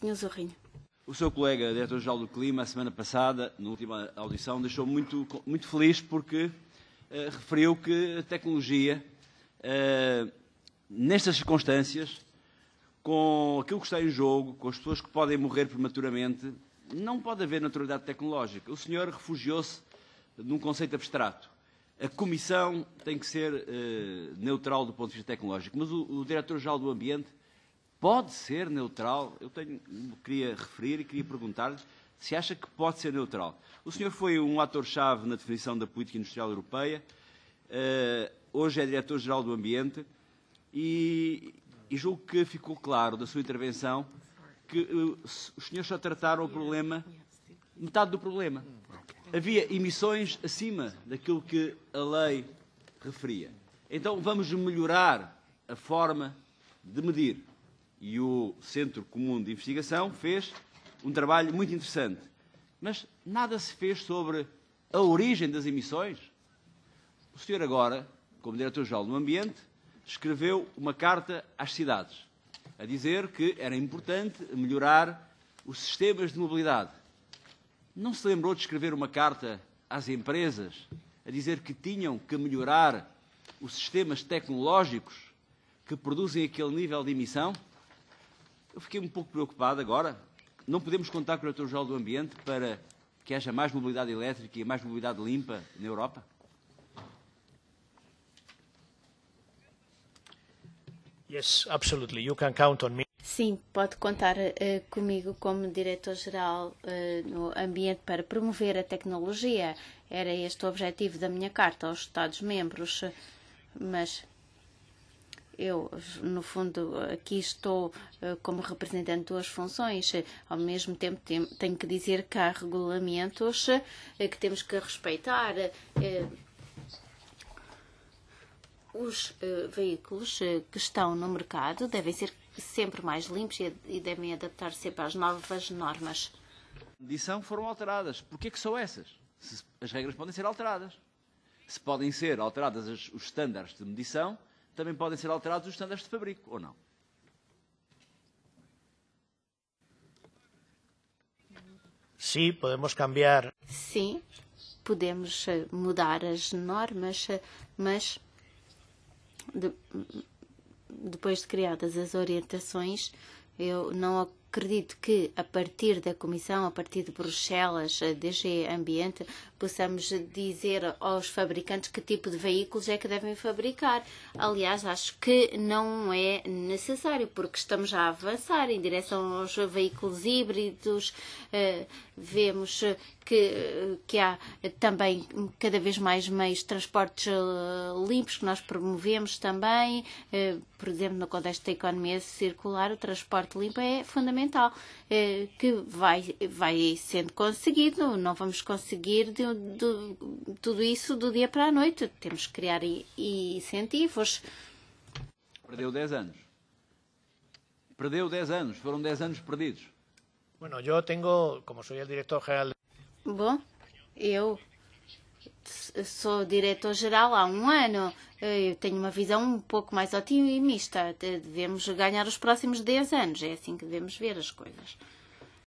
Sr. Zorrinho. O seu colega, diretor-geral do Clima, a semana passada, na última audição, deixou muito, muito feliz porque eh, referiu que a tecnologia, eh, nestas circunstâncias, com aquilo que está em jogo, com as pessoas que podem morrer prematuramente, não pode haver naturalidade tecnológica. O senhor refugiou-se num conceito abstrato. A comissão tem que ser eh, neutral do ponto de vista tecnológico, mas o, o diretor-geral do Ambiente pode ser neutral? Eu tenho, queria referir e queria perguntar-lhe se acha que pode ser neutral. O senhor foi um ator-chave na definição da política industrial europeia, uh, hoje é diretor-geral do Ambiente, e, e julgo que ficou claro da sua intervenção que uh, os senhores só trataram o problema, metade do problema. Havia emissões acima daquilo que a lei referia. Então vamos melhorar a forma de medir e o Centro Comum de Investigação fez um trabalho muito interessante. Mas nada se fez sobre a origem das emissões. O senhor agora, como diretor-geral do Ambiente, escreveu uma carta às cidades a dizer que era importante melhorar os sistemas de mobilidade. Não se lembrou de escrever uma carta às empresas a dizer que tinham que melhorar os sistemas tecnológicos que produzem aquele nível de emissão? Eu fiquei um pouco preocupado agora. Não podemos contar com o Diretor-Geral do Ambiente para que haja mais mobilidade elétrica e mais mobilidade limpa na Europa? Yes, absolutely. You can count on me. Sim, pode contar uh, comigo como diretor-geral uh, no ambiente para promover a tecnologia. Era este o objetivo da minha carta aos Estados-membros, mas eu, no fundo, aqui estou eh, como representante de duas funções. Ao mesmo tempo, tenho que dizer que há regulamentos eh, que temos que respeitar. Eh, os veículos que estão no mercado devem ser sempre mais limpos e devem adaptar se sempre às novas normas. Medição foram alteradas. Porquê que são essas? as regras podem ser alteradas. Se podem ser alteradas os estándares de medição, também podem ser alterados os estándares de fabrico, ou não? Sim, podemos cambiar. Sim, podemos eh, mudar as normas, eh, mas de, depois de criadas as orientações, eu não acredito que a partir da Comissão, a partir de Bruxelas, a DG Ambiente, possamos dizer aos fabricantes que tipo de veículos é que devem fabricar. Aliás, acho que não é necessário, porque estamos a avançar em direção aos veículos híbridos. Eh, vemos que, que há também cada vez mais meios de transportes eh, limpos que nós promovemos também. Eh, por exemplo, no contexto da economia circular, o transporte limpo é fundamental eh, que vai, vai sendo conseguido. Não vamos conseguir de, de, tudo isso do dia para a noite. Temos que criar incentivos. Perdeu 10 anos. Perdeu 10 anos. Foram 10 anos perdidos. Bueno, yo tengo, como soy el director general. Bom, eu sou diretor-geral há um ano. Eu tenho uma visão um pouco mais otimista. Devemos ganhar os próximos 10 anos. É assim que devemos ver as coisas.